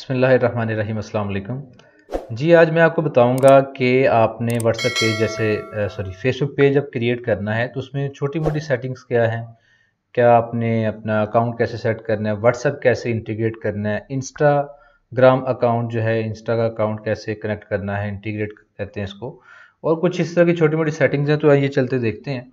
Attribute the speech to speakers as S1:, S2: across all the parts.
S1: बसमिल अल्लाम जी आज मैं आपको बताऊंगा कि आपने व्हाट्सएप पेज जैसे सॉरी फेसबुक पेज अब क्रिएट करना है तो उसमें छोटी मोटी सेटिंग्स क्या हैं क्या आपने अपना अकाउंट कैसे सेट करना है व्हाट्सएप कैसे इंटीग्रेट करना है इंस्टाग्राम अकाउंट जो है इंस्टा का अकाउंट कैसे कनेक्ट करना है इंटीग्रेट कहते हैं इसको और कुछ इस तरह की छोटी मोटी सेटिंग्स हैं तो आइए चलते देखते हैं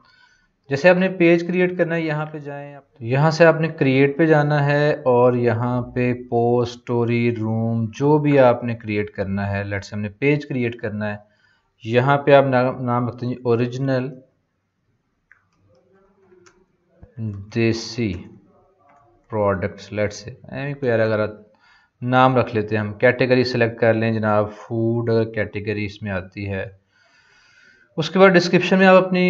S1: जैसे आपने पेज क्रिएट करना है यहाँ पे जाएं आप तो यहाँ से आपने क्रिएट पे जाना है और यहाँ पे पोस्ट स्टोरी रूम जो भी आपने क्रिएट करना है लेट्स हमने पेज क्रिएट करना है यहाँ पे आप नाम नाम रखते हैं original Desi products let's say कोई अलग अलग नाम रख लेते हैं हम कैटेगरी सेलेक्ट कर लें जनाब फूड कैटेगरी इसमें आती है उसके बाद डिस्क्रिप्शन में आप अपनी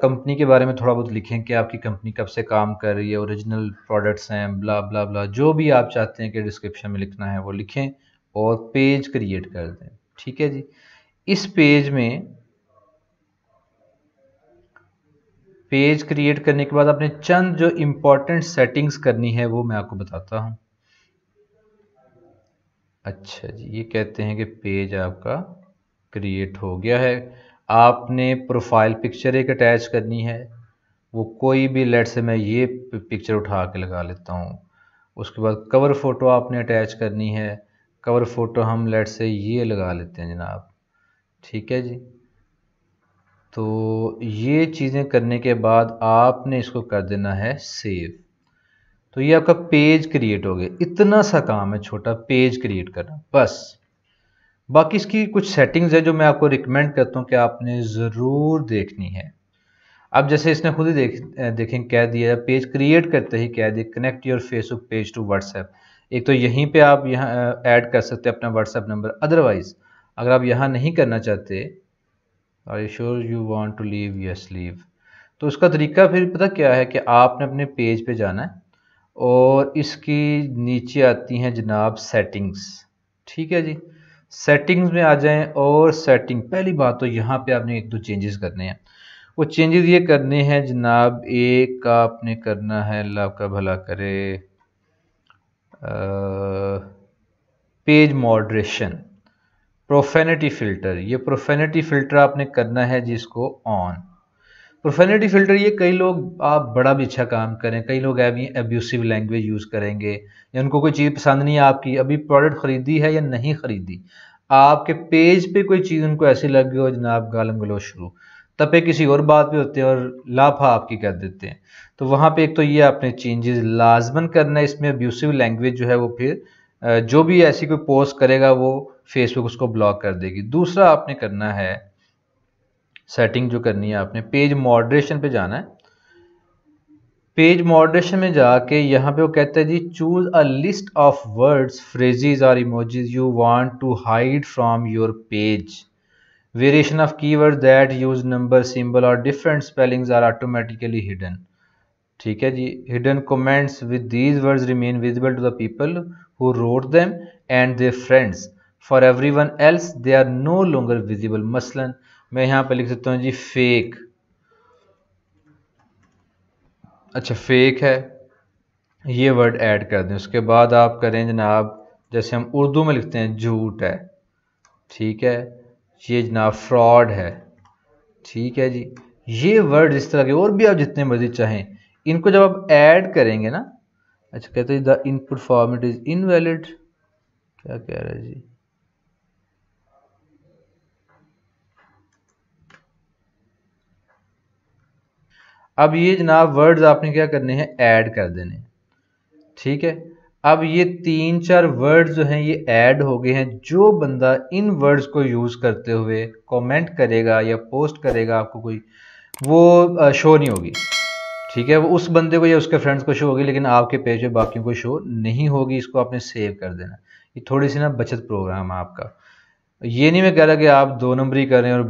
S1: कंपनी के बारे में थोड़ा बहुत लिखें कि आपकी कंपनी कब से काम कर रही है ओरिजिनल प्रोडक्ट्स हैं ब्ला ब्ला ब्ला जो भी आप चाहते हैं कि डिस्क्रिप्शन में लिखना है वो लिखें और पेज क्रिएट कर दें ठीक है जी इस पेज में पेज क्रिएट करने के बाद आपने चंद जो इम्पोर्टेंट सेटिंग्स करनी है वो मैं आपको बताता हूँ अच्छा जी ये कहते हैं कि पेज आपका क्रिएट हो गया है आपने प्रोफाइल पिक्चर एक अटैच करनी है वो कोई भी लेट से मैं ये पिक्चर उठा के लगा लेता हूँ उसके बाद कवर फ़ोटो आपने अटैच करनी है कवर फ़ोटो हम लेट से ये लगा लेते हैं जनाब ठीक है जी तो ये चीज़ें करने के बाद आपने इसको कर देना है सेव तो ये आपका पेज क्रिएट हो गया इतना सा काम है छोटा पेज क्रिएट करना बस बाकी इसकी कुछ सेटिंग्स है जो मैं आपको रिकमेंड करता हूँ कि आपने ज़रूर देखनी है अब जैसे इसने खुद ही देख देखें कह दिया पेज क्रिएट करते ही कह दिया connect your Facebook page to WhatsApp एक तो यहीं पे आप यहाँ ऐड कर सकते हैं अपना व्हाट्सएप नंबर अदरवाइज़ अगर आप यहाँ नहीं करना चाहते are you sure you want to leave yes leave तो उसका तरीका फिर पता क्या है कि आपने अपने पेज पे जाना है और इसकी नीचे आती हैं जनाब सेटिंग्स ठीक है जी सेटिंग्स में आ जाएं और सेटिंग पहली बात तो यहाँ पे आपने एक दो चेंजेस करने हैं वो चेंजेस ये करने हैं जनाब एक का आपने करना है अल्लाह आपका भला करे पेज मॉड्रेशन प्रोफेनिटी फ़िल्टर ये प्रोफेनिटी फ़िल्टर आपने करना है जिसको ऑन प्रोफेनिटी फिल्टर ये कई लोग आप बड़ा भी अच्छा काम करें कई लोग एब्यूसिव लैंग्वेज यूज़ करेंगे या उनको कोई चीज़ पसंद नहीं है आपकी अभी प्रोडक्ट ख़रीदी है या नहीं ख़रीदी आपके पेज पे कोई चीज़ उनको ऐसी लग गई हो जनाब गालम गलो शुरू तब पे किसी और बात पे होते हैं और लाफा आपकी कर देते हैं तो वहाँ पे एक तो ये आपने चेंजेस लाजमन करना है इसमें अब्यूसिव लैंग्वेज जो है वो फिर जो भी ऐसी कोई पोस्ट करेगा वो फेसबुक उसको ब्लॉक कर देगी दूसरा आपने करना है सेटिंग जो करनी है आपने पेज मॉडरेशन पे जाना है पेज मॉडरेशन में जाके यहाँ पे वो कहता है जी choose a list of words phrases और emojis you want to hide from your page variation of keyword that use number symbol और different spellings are automatically hidden ठीक है जी hidden comments with these words remain visible to the people who wrote them and their friends for everyone else they are no longer visible मसलन मैं यहाँ पर लिख सकता हूँ जी फेक अच्छा फेक है ये वर्ड ऐड कर दें उसके बाद आप करें जनाब जैसे हम उर्दू में लिखते हैं झूठ है ठीक है ये जनाब फ्रॉड है ठीक है जी ये वर्ड इस तरह के और भी आप जितने मर्जी चाहें इनको जब आप ऐड करेंगे ना अच्छा कहते हैं the input format is invalid क्या कह रहे हैं जी अब ये जनाब वर्ड्स आपने क्या करने हैं ऐड कर देने ठीक है अब ये तीन चार वर्ड्स जो हैं ये ऐड हो गए हैं जो बंदा इन वर्ड्स को यूज़ करते हुए कमेंट करेगा या पोस्ट करेगा आपको कोई वो शो नहीं होगी ठीक है वो उस बंदे को या उसके फ्रेंड्स को शो होगी लेकिन आपके पेज पे बाकियों को शो नहीं होगी इसको आपने सेव कर देना ये थोड़ी सी ना बचत प्रोग्राम है आपका ये नहीं मैं कह रहा कि आप दो नंबरी करें और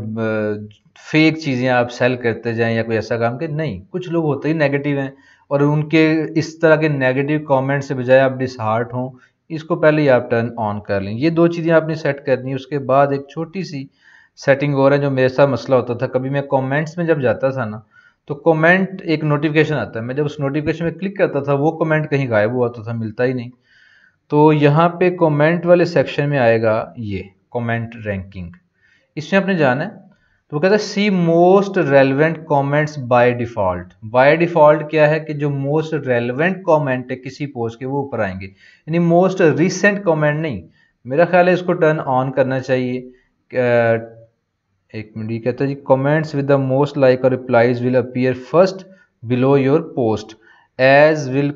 S1: फेक चीज़ें आप सेल करते जाएं या कोई ऐसा काम के नहीं कुछ लोग होते ही नेगेटिव हैं और उनके इस तरह के नेगेटिव कमेंट से बजाय आप डिसहार्ट हों इसको पहले ही आप टर्न ऑन कर लें ये दो चीज़ें आपने सेट करनी है उसके बाद एक छोटी सी सेटिंग और है जो मेरे साथ मसला होता था कभी मैं कॉमेंट्स में जब जाता था ना तो कॉमेंट एक नोटिफिकेशन आता है मैं जब उस नोटिफिकेशन में क्लिक करता था वो कॉमेंट कहीं गायब हुआ तो था मिलता ही नहीं तो यहाँ पे कमेंट वाले सेक्शन में आएगा ये कमेंट रैंकिंग इसमें आपने जाना है तो वो कहता है see most relevant comments by default by default क्या है कि जो मोस्ट रेलिवेंट कमेंट है किसी पोस्ट के वो ऊपर आएंगे यानी मोस्ट रिसेंट कमेंट नहीं मेरा ख्याल है इसको टर्न ऑन करना चाहिए एक मिनट ये कहता है जी comments with the most like और replies will appear first below your post as well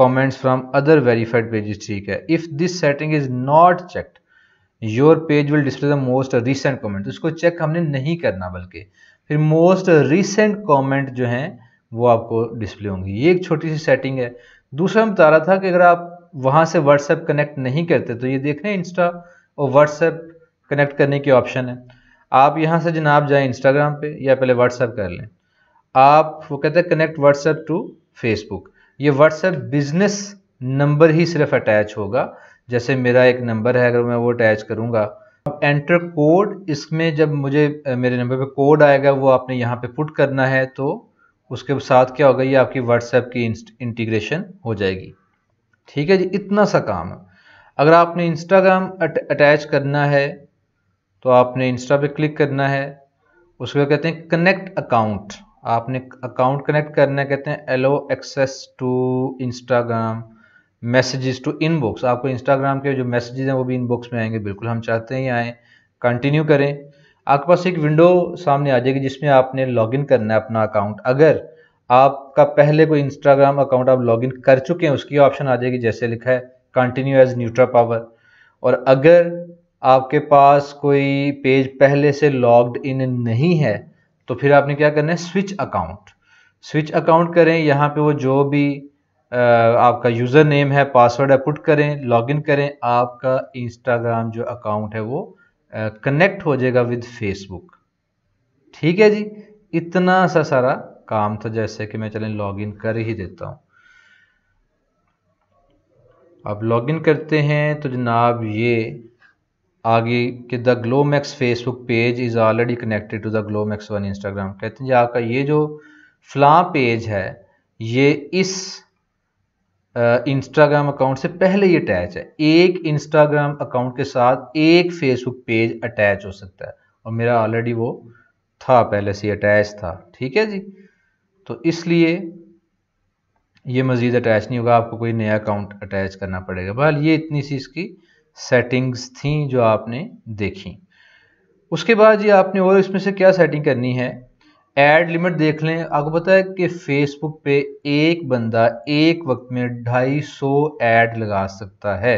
S1: comments from other verified pages ठीक है if this setting is not checked your page will display the most recent comment उसको check हमने नहीं करना बल्कि फिर most recent comment जो है वो आपको डिस्प्ले होंगे ये एक छोटी सी सेटिंग है दूसरा हम बता रहा था कि अगर आप वहाँ से व्हाट्सएप कनेक्ट नहीं करते तो ये देख रहे हैं इंस्टा और व्हाट्सएप कनेक्ट करने की ऑप्शन है आप यहाँ से जनाब जाए इंस्टाग्राम पे या पहले व्हाट्सएप कर लें आप वो कहते हैं कनेक्ट व्हाट्सएप टू फेसबुक ये व्हाट्सएप बिजनेस नंबर ही सिर्फ अटैच होगा जैसे मेरा एक नंबर है अगर मैं वो अटैच करूँगा अब एंटर कोड इसमें जब मुझे मेरे नंबर पे कोड आएगा वो आपने यहाँ पे पुट करना है तो उसके साथ क्या होगा ये आपकी व्हाट्सएप की इंटीग्रेशन हो जाएगी ठीक है जी इतना सा काम है अगर आपने इंस्टाग्राम अटैच करना है तो आपने इंस्टा पे क्लिक करना है उसके बाद कहते हैं कनेक्ट अकाउंट आपने अकाउंट कनेक्ट करना है कहते हैं allow access to Instagram messages to inbox आपको इंस्टाग्राम के जो मैसेजेस हैं वो भी इनबॉक्स में आएंगे बिल्कुल हम चाहते हैं ये आएँ कंटिन्यू करें आपके पास एक विंडो सामने आ जाएगी जिसमें आपने लॉगिन करना है अपना अकाउंट अगर आपका पहले कोई इंस्टाग्राम अकाउंट आप लॉगिन कर चुके हैं उसकी ऑप्शन आ जाएगी जैसे लिखा है कंटिन्यू एज न्यूट्रा पावर और अगर आपके पास कोई पेज पहले से लॉग्ड इन नहीं है तो फिर आपने क्या करना है स्विच अकाउंट स्विच अकाउंट करें यहाँ पे वो जो भी आपका यूज़र नेम है पासवर्ड है पुट करें लॉगिन करें आपका इंस्टाग्राम जो अकाउंट है वो कनेक्ट हो जाएगा विद फेसबुक ठीक है जी इतना सा सारा काम था जैसे कि मैं चलें लॉगिन कर ही देता हूँ आप लॉगिन करते हैं तो जनाब ये आगे कि the Glow Max Facebook page is already connected to the Glow Max one Instagram कहते हैं जी आपका ये जो फ्लां पेज है ये इस इंस्टाग्राम अकाउंट से पहले ही अटैच है एक इंस्टाग्राम अकाउंट के साथ एक फेसबुक पेज अटैच हो सकता है और मेरा ऑलरेडी वो था पहले से अटैच था ठीक है जी तो इसलिए ये मज़ीद अटैच नहीं होगा आपको कोई नया अकाउंट अटैच करना पड़ेगा बहाल ये इतनी सी इसकी सेटिंग्स थी जो आपने देखी उसके बाद ये आपने और इसमें से क्या सेटिंग करनी है एड लिमिट देख लें आपको पता है कि फेसबुक पे एक बंदा एक वक्त में 250 एड लगा सकता है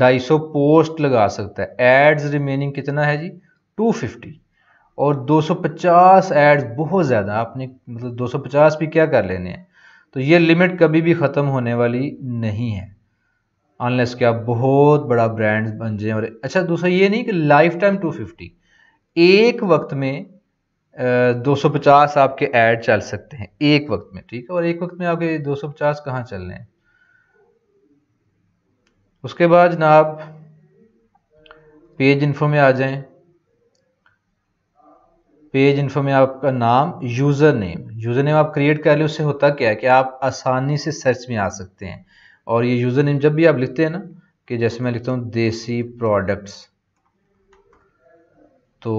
S1: 250 पोस्ट लगा सकता है एड्स रिमेनिंग कितना है जी 250 और 250 एड्स बहुत ज़्यादा आपने मतलब 250 भी क्या कर लेने हैं तो ये लिमिट कभी भी ख़त्म होने वाली नहीं है अनलेस कि आप बहुत बड़ा ब्रांड बन जाए और अच्छा दूसरा ये नहीं कि लाइफ टाइम टू एक वक्त में 250 आपके ऐड चल सकते हैं एक वक्त में ठीक है और एक वक्त में आपके 250 कहाँ चल रहे हैं उसके बाद आप पेज इन्फो में आ जाएं पेज इन्फो में आपका नाम यूज़र नेम यूज़र नेम आप क्रिएट कर लें उससे होता क्या है कि आप आसानी से सर्च में आ सकते हैं और ये यूज़र नेम जब भी आप लिखते हैं ना कि जैसे मैं लिखता हूं देसी प्रोडक्ट्स तो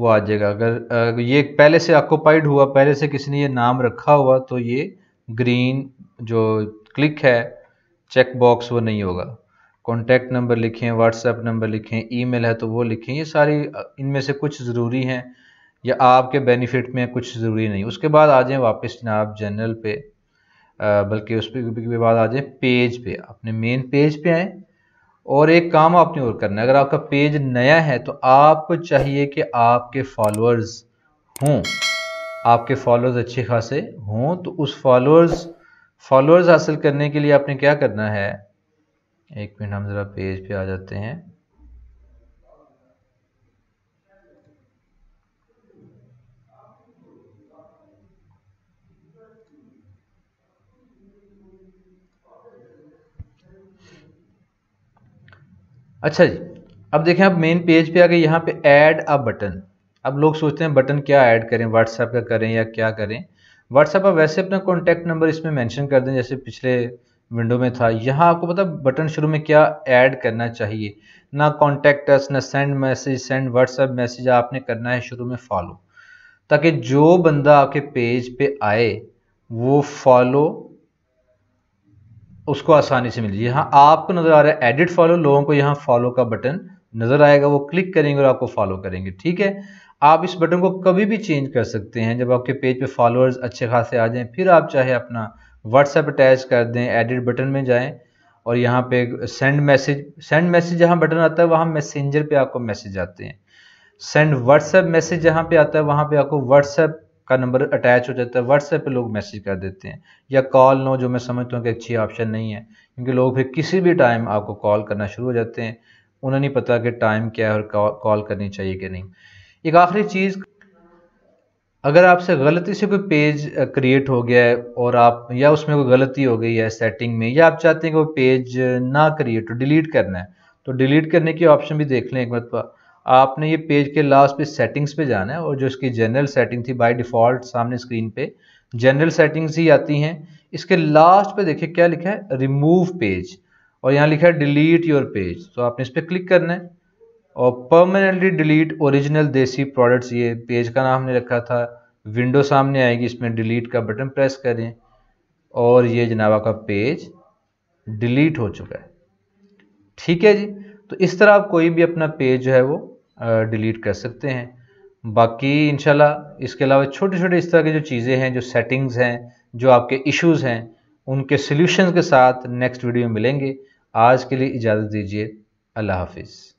S1: वो आ जाएगा अगर ये पहले से ऑक्यूपाइड हुआ पहले से किसी ने ये नाम रखा हुआ तो ये ग्रीन जो क्लिक है चेक बॉक्स वो नहीं होगा कॉन्टैक्ट नंबर लिखें व्हाट्सएप नंबर लिखें ईमेल है तो वो लिखें ये सारी इनमें से कुछ ज़रूरी हैं या आपके बेनिफिट में कुछ ज़रूरी नहीं उसके बाद आ जाएँ वापस जनाब जनरल पे बल्कि उस पर बाद आ जाएँ पेज पे अपने मेन पेज पे आएँ और एक काम आपने और करना है अगर आपका पेज नया है तो आपको चाहिए कि आपके फॉलोअर्स हों आपके फॉलोअर्स अच्छे खासे हों तो उस फॉलोअर्स फॉलोअर्स हासिल करने के लिए आपने क्या करना है एक मिनट हम ज़रा पेज पे आ जाते हैं अच्छा जी अब देखें आप मेन पेज पे आ गए यहाँ पे ऐड अ बटन अब लोग सोचते हैं बटन क्या ऐड करें व्हाट्सएप का करें या क्या करें व्हाट्सएप आप वैसे अपना कॉन्टैक्ट नंबर इसमें मैंशन कर दें जैसे पिछले विंडो में था यहाँ आपको पता बटन शुरू में क्या ऐड करना चाहिए ना कॉन्टैक्ट अस ना send message send WhatsApp message आपने करना है शुरू में फॉलो ताकि जो बंदा आपके पेज पे आए वो फॉलो उसको आसानी से मिल जाए यहाँ आपको नज़र आ रहा है एडिट फॉलो लोगों को यहाँ फॉलो का बटन नज़र आएगा वो क्लिक करेंगे और आपको फॉलो करेंगे ठीक है आप इस बटन को कभी भी चेंज कर सकते हैं जब आपके पेज पे फॉलोअर्स अच्छे खासे आ जाएं फिर आप चाहे अपना व्हाट्सएप अटैच कर दें एडिट बटन में जाएं और यहाँ पे सेंड मैसेज सेंड मैसेज जहाँ बटन आता है वहाँ मैसेंजर पे आपको मैसेज आते हैं सेंड व्हाट्सएप मैसेज जहाँ पे आता है वहाँ पे आपको व्हाट्सएप का नंबर अटैच हो जाता है व्हाट्सएप पे लोग मैसेज कर देते हैं या कॉल नो जो मैं समझता हूँ कि अच्छी ऑप्शन नहीं है क्योंकि लोग फिर किसी भी टाइम आपको कॉल करना शुरू हो जाते हैं उन्हें नहीं पता कि टाइम क्या है और कॉल करनी चाहिए कि नहीं एक आखिरी चीज़ अगर आपसे गलती से कोई पेज क्रिएट हो गया है और आप या उसमें कोई गलती हो गई है सेटिंग में या आप चाहते हैं कि वो पेज ना क्रिएट हो डिलीट करना है तो डिलीट करने की ऑप्शन भी देख लें एक मतलब आपने ये पेज के लास्ट पे सेटिंग्स पे जाना है और जो इसकी जनरल सेटिंग थी बाय डिफ़ॉल्ट सामने स्क्रीन पे जनरल सेटिंग्स ही आती हैं इसके लास्ट पे देखिए क्या लिखा है रिमूव पेज और यहाँ लिखा है डिलीट योर पेज तो आपने इस पर क्लिक करना है और permanently delete original Desi products ये पेज का नाम हमने रखा था विंडो सामने आएगी इसमें डिलीट का बटन प्रेस करें और ये जनाब आपका पेज डिलीट हो चुका है ठीक है जी तो इस तरह आप कोई भी अपना पेज जो है वो डिलीट कर सकते हैं बाकी इंशाल्लाह इसके अलावा छोटे छोटे इस तरह की जो चीज़ें हैं जो सेटिंग्स हैं जो आपके इश्यूज हैं उनके सॉल्यूशंस के साथ नेक्स्ट वीडियो में मिलेंगे आज के लिए इजाज़त दीजिए अल्लाह हाफिज़